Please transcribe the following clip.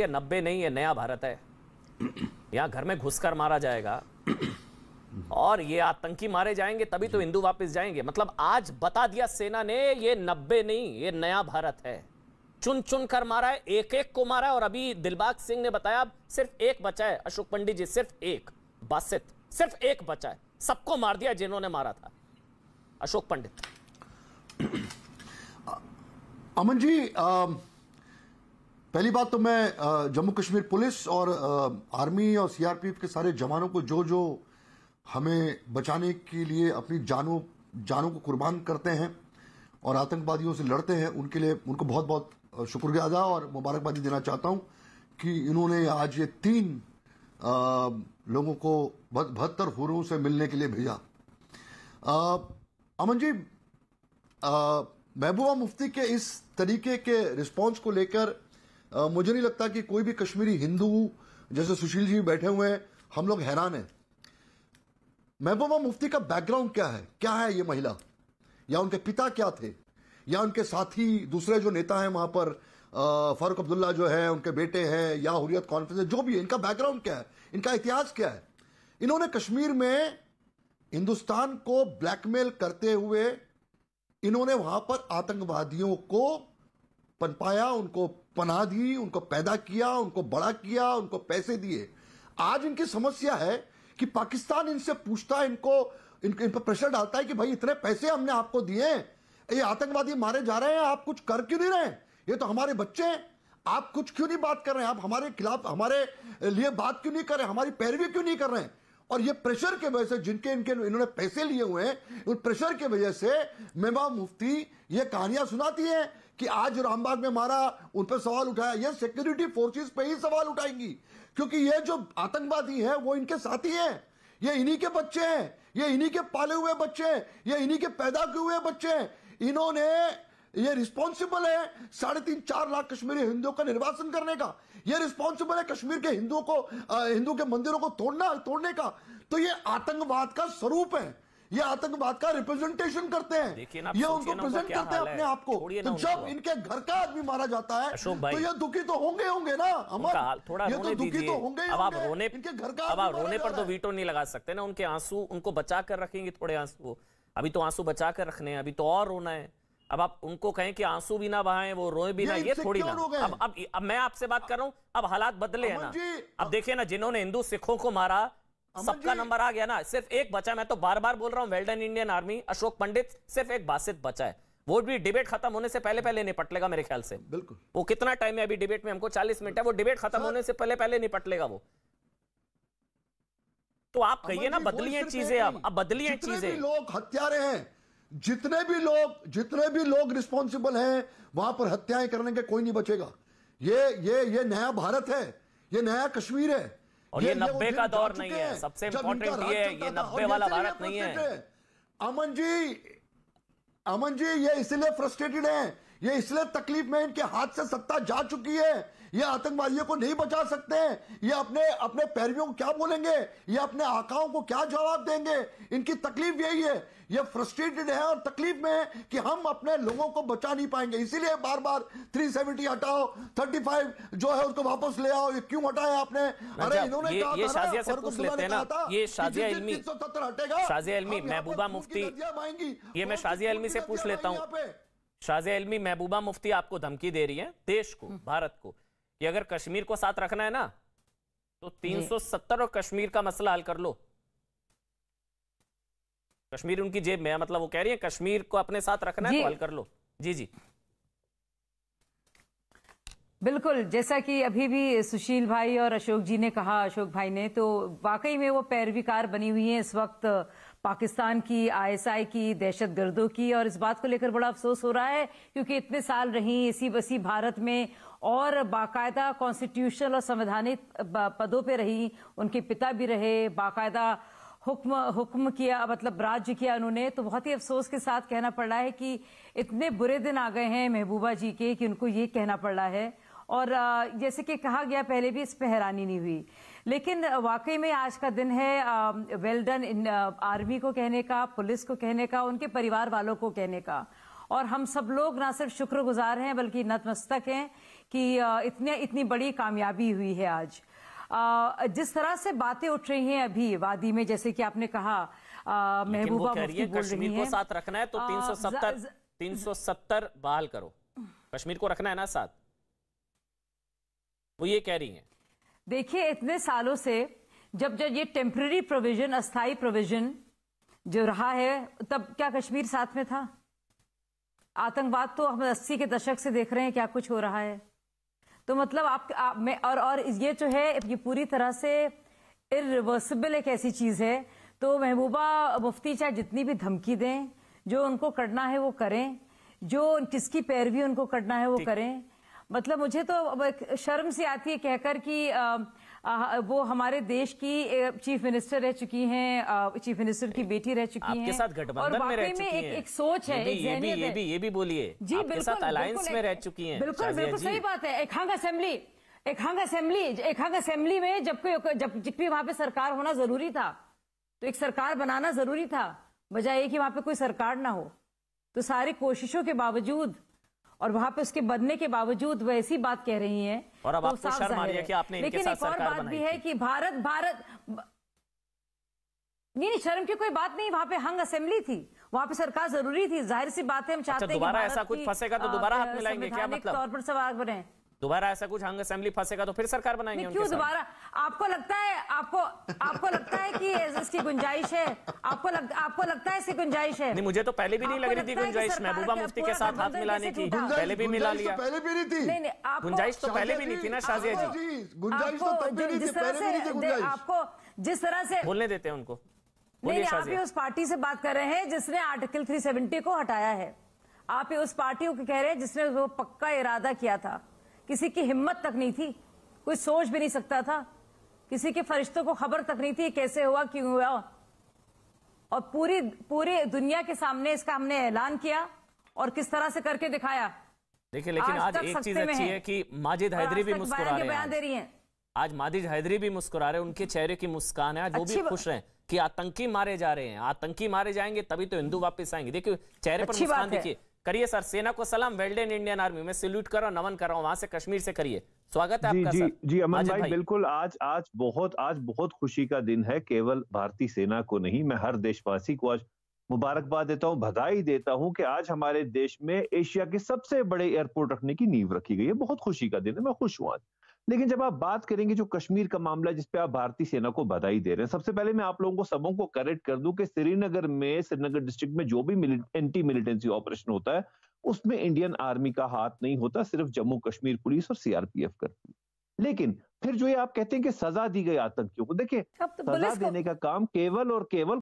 ये नब्बे नहीं है नया भारत है यहाँ घर में घुसकर मारा जाएगा और ये आतंकी मारे जाएंगे तभी तो हिंदू वापस जाएंगे मतलब आज बता दिया सेना ने ये नब्बे नहीं ये नया भारत है चुन चुन कर मारा है एक एक को मारा है और अभी दिलबाग सिंह ने बताया अब सिर्फ एक बचा है अशोक पंडित जी सिर्फ एक बासित सिर्फ एक बचा है सबको मार दिया जिन्होंने मारा था अशोक पंडित अमन जी आ... पहली बात तो मैं जम्मू कश्मीर पुलिस और आर्मी और सीआरपीएफ के सारे जवानों को जो जो हमें बचाने के लिए अपनी जानों जानों को कुर्बान करते हैं और आतंकवादियों से लड़ते हैं उनके लिए उनको बहुत बहुत शुक्रिया अदा और मुबारकबादी देना चाहता हूं कि इन्होंने आज ये तीन लोगों को बहत्तर हुरों से मिलने के लिए भेजा अमन जी महबूबा मुफ्ती के इस तरीके के रिस्पॉन्स को लेकर आ, मुझे नहीं लगता कि कोई भी कश्मीरी हिंदू जैसे सुशील जी बैठे हुए हैं हम लोग हैरान हैं महबूबा मुफ्ती का बैकग्राउंड क्या है क्या है ये महिला या उनके पिता क्या थे या उनके साथी दूसरे जो नेता हैं वहां पर फारूक अब्दुल्ला जो है उनके बेटे हैं या हुरियत कॉन्फ्रेंस जो भी है इनका बैकग्राउंड क्या है इनका इतिहास क्या है इन्होंने कश्मीर में हिंदुस्तान को ब्लैकमेल करते हुए इन्होंने वहां पर आतंकवादियों को पनपाया उनको पनाह दी उनको पैदा किया उनको बड़ा किया उनको पैसे दिए आज इनकी समस्या है कि पाकिस्तान इनसे पूछता है इनको इनको इन पर प्रेशर डालता है कि भाई इतने पैसे हमने आपको दिए ये आतंकवादी मारे जा रहे हैं आप कुछ कर क्यों नहीं रहे ये तो हमारे बच्चे हैं आप कुछ क्यों नहीं बात कर रहे हैं आप हमारे खिलाफ हमारे लिए बात क्यों नहीं कर रहे हमारी पैरवी क्यों नहीं कर रहे हैं और ये प्रेशर के वजह से जिनके इनके इन्होंने पैसे लिए हुए हैं उन प्रेशर के वजह से मेमा मुफ्ती ये कहानियां सुनाती है कि आज रामबाग में मारा उन पर सवाल उठाया ये सिक्योरिटी फोर्सेस पे ही सवाल उठाएंगी क्योंकि ये जो आतंकवादी है वो इनके साथी है ये इन्हीं के बच्चे हैं ये इन्हीं के पाले हुए बच्चे हैं ये इन्हीं के पैदा किए हुए बच्चे हैं इन्होंने ये रिस्पॉन्सिबल है साढ़े तीन चार लाख कश्मीरी हिंदुओं का निर्वासन करने का ये रिस्पॉन्सिबल है कश्मीर के हिंदुओं को हिंदुओं के मंदिरों को तोड़ना तोड़ने का तो ये आतंकवाद का स्वरूप है ये आतंकवाद का रिप्रेजेंटेशन करते हैं ये उनको प्रेजेंट करते हैं अपने आप को तो जब इनके घर का आदमी मारा जाता है तो ये दुखी तो होंगे होंगे ना अमर थोड़ा ये तो दुखी तो होंगे अब आप रोने इनके घर का अब आप रोने पर तो वीटो नहीं लगा सकते ना उनके आंसू उनको बचा कर रखेंगे थोड़े आंसू अभी तो आंसू बचा कर रखने हैं अभी तो और रोना है अब आप उनको कहें कि आंसू भी ना बहाएं वो रोए भी ये ना ये थोड़ी ना अब अब अब मैं आपसे बात कर रहा हूं अब हालात बदले हैं ना अब देखिए ना जिन्होंने हिंदू सिखों को मारा सबका नंबर आ गया ना सिर्फ एक बचा मैं तो बार बार बोल रहा हूं well done Indian army Ashok Pandit सिर्फ एक बासित बचा है वो भी डिबेट खत्म होने से पहले पहले निपट लेगा मेरे ख्याल से बिल्कुल वो कितना टाइम है अभी डिबेट में हमको चालीस मिनट है वो डिबेट खत्म होने से पहले पहले निपट लेगा वो तो आप कहिए ना बदलिए चीजें अब अब बदलिए चीजें लोग हत्यारे हैं जितने भी लोग जितने भी लोग रिस्पॉन्सिबल हैं वहां पर हत्याएं करने के कोई नहीं बचेगा ये ये ये नया भारत है ये नया कश्मीर है और ये, ये नब्बे का दौर नहीं है सबसे इंपॉर्टेंट ये ये नब्बे वाला भारत नहीं है अमन जी अमन जी ये इसलिए फ्रस्ट्रेटेड हैं ये इसलिए तकलीफ में इनके हाथ से सत्ता जा चुकी है ये आतंकवादियों को नहीं बचा सकते हैं ये अपने अपने पैरवियों को क्या बोलेंगे ये अपने आकाओं को क्या जवाब देंगे इनकी तकलीफ यही है ये फ्रस्ट्रेटेड है और तकलीफ में है कि हम अपने लोगों को बचा नहीं पाएंगे इसीलिए बार बार 370 हटाओ 35 जो है उसको वापस ले आओ ये क्यों हटाया आपने अरे इन्होंने ये, ये शाजिया से पूछ लेते हैं ना ये शाजिया इल्मी शाजिया इल्मी महबूबा मुफ्ती ये मैं शाजिया इल्मी से पूछ लेता हूँ शाजिया इल्मी महबूबा मुफ्ती आपको धमकी दे रही है देश को हम्म। भारत को कि अगर कश्मीर को साथ रखना है ना तो 370 और कश्मीर का मसला हल कर लो कश्मीर उनकी जेब में है मतलब वो कह रही है कश्मीर को अपने साथ रखना है तो हल कर लो जी जी बिल्कुल जैसा कि अभी भी सुशील भाई और अशोक जी ने कहा अशोक भाई ने तो वाकई में वो पैरवीकार बनी हुई है इस वक्त पाकिस्तान की आईएसआई की दहशत गर्दों की और इस बात को लेकर बड़ा अफसोस हो रहा है क्योंकि इतने साल रही इसी बसी भारत में और बाकायदा कॉन्स्टिट्यूशनल और संवैधानिक पदों पे रही उनके पिता भी रहे बाकायदा हुक्म हुक्म किया मतलब राज्य किया उन्होंने तो बहुत ही अफसोस के साथ कहना पड़ रहा है कि इतने बुरे दिन आ गए हैं महबूबा जी के कि उनको ये कहना पड़ रहा है और जैसे कि कहा गया पहले भी इस पर हैरानी नहीं हुई लेकिन वाकई में आज का दिन है वेल डन आर्मी को कहने का पुलिस को कहने का उनके परिवार वालों को कहने का और हम सब लोग ना सिर्फ शुक्रगुजार हैं बल्कि नतमस्तक हैं कि इतने इतनी बड़ी कामयाबी हुई है आज जिस तरह से बातें उठ रही हैं अभी वादी में जैसे कि आपने कहा महबूबा मुफ्ती को साथ रखना है तो 370 370 बहाल करो कश्मीर को रखना है ना साथ वो ये कह रही हैं देखिए इतने सालों से जब जब ये टेम्प्रेरी प्रोविजन अस्थाई प्रोविजन जो रहा है तब क्या कश्मीर साथ में था आतंकवाद तो हम अस्सी के दशक से देख रहे हैं क्या कुछ हो रहा है तो मतलब आप, आप में और और ये जो है ये पूरी तरह से इिवर्सिबल एक ऐसी चीज़ है तो महबूबा मुफ्ती चाहे जितनी भी धमकी दें जो उनको करना है वो करें जो किसकी पैरवी उनको करना है वो करें मतलब मुझे तो शर्म सी आती है कहकर कि वो हमारे देश की चीफ मिनिस्टर रह चुकी हैं चीफ मिनिस्टर की बेटी रह चुकी हैं साथ गठबंधन में रह चुकी में एक, एक सोच है ये भी, ये भी, ये भी, ये भी बोलिए जी आपके बिल्कुल साथ अलायंस में रह चुकी हैं बिल्कुल बिल्कुल सही बात है एक हंग असेंबली एक हंग असेंबली एक हंग असेंबली में जबकि जब जब भी वहां पे सरकार होना जरूरी था तो एक सरकार बनाना जरूरी था बजाय कि वहां पे कोई सरकार ना हो तो सारी कोशिशों के बावजूद और वहां पे उसके बदने के बावजूद वो ऐसी बात कह रही हैं और अब तो आपको शर्म आ रही है कि आपने लेकिन एक और बात भी है कि भारत भारत नहीं नहीं शर्म की कोई बात नहीं वहां पे हंग असेंबली थी वहां पे सरकार जरूरी थी जाहिर सी बात है हम चाहते अच्छा, ऐसा कुछ फंसेगा तो दोबारा हाथ मिलाएंगे क्या मतलब तौर पर सवाल बने दोबारा ऐसा कुछ हंग असेंबली फंसेगा तो फिर सरकार बनाएंगे क्यों दोबारा आपको लगता है आपको आपको लगता है कि इसकी गुंजाइश है आपको लग, आपको लगता है इसकी गुंजाइश है नहीं मुझे तो पहले भी नहीं लग रही थी गुंजाइश महबूबा मुफ्ती के साथ हाथ मिलाने की पहले भी मिला तो लिया पहले भी नहीं थी नहीं नहीं गुंजाइश तो पहले भी नहीं थी ना शाजिया जी गुंजाइश तो तब भी नहीं आपको जिस तरह से बोलने देते हैं उनको नहीं आप ही उस पार्टी से बात कर रहे हैं जिसने आर्टिकल 370 को हटाया है आप ही उस पार्टी को कह रहे हैं जिसने वो पक्का इरादा किया था किसी की हिम्मत तक नहीं थी कोई सोच भी नहीं सकता था किसी के फरिश्तों को खबर तक नहीं थी कैसे हुआ क्यों हुआ और पूरी पूरी दुनिया के सामने इसका हमने ऐलान किया और किस तरह से करके दिखाया देखिए लेकिन आज, आज एक चीज अच्छी है कि माजिद हैदरी भी मुस्कुरा रहे बयान दे रही हैं आज माजिद हैदरी भी मुस्कुरा रहे हैं उनके चेहरे की मुस्कान है आज वो भी खुश हैं कि आतंकी मारे जा रहे हैं आतंकी मारे जाएंगे तभी तो हिंदू वापस आएंगे देखिए चेहरे पर मुस्कान देखिए करिए सर सेना को सलाम वेल्डन इंडियन आर्मी में सल्यूट कर रहा हूँ नमन कर रहा हूँ वहां से कश्मीर से करिए स्वागत है आपका जी जी अमन भाई, भाई बिल्कुल आज आज बहुत आज बहुत खुशी का दिन है केवल भारतीय सेना को नहीं मैं हर देशवासी को आज मुबारकबाद देता हूँ बधाई देता हूँ कि आज हमारे देश में एशिया के सबसे बड़े एयरपोर्ट रखने की नींव रखी गई है बहुत खुशी का दिन है मैं खुश हूँ आज लेकिन जब आप बात करेंगे जो कश्मीर का मामला है जिसपे आप भारतीय सेना को बधाई दे रहे हैं सबसे पहले मैं आप लोगों को सबों को करेक्ट कर दूं कि श्रीनगर में श्रीनगर डिस्ट्रिक्ट में जो भी एंटी मिलिटेंसी ऑपरेशन होता है उसमें इंडियन आर्मी का हाथ नहीं होता सिर्फ जम्मू कश्मीर पुलिस और सीआरपीएफ करती लेकिन फिर जो ये आप कहते हैं कि सजा दी गई आतंकियों को देखिए तो सजा देने का काम केवल और केवल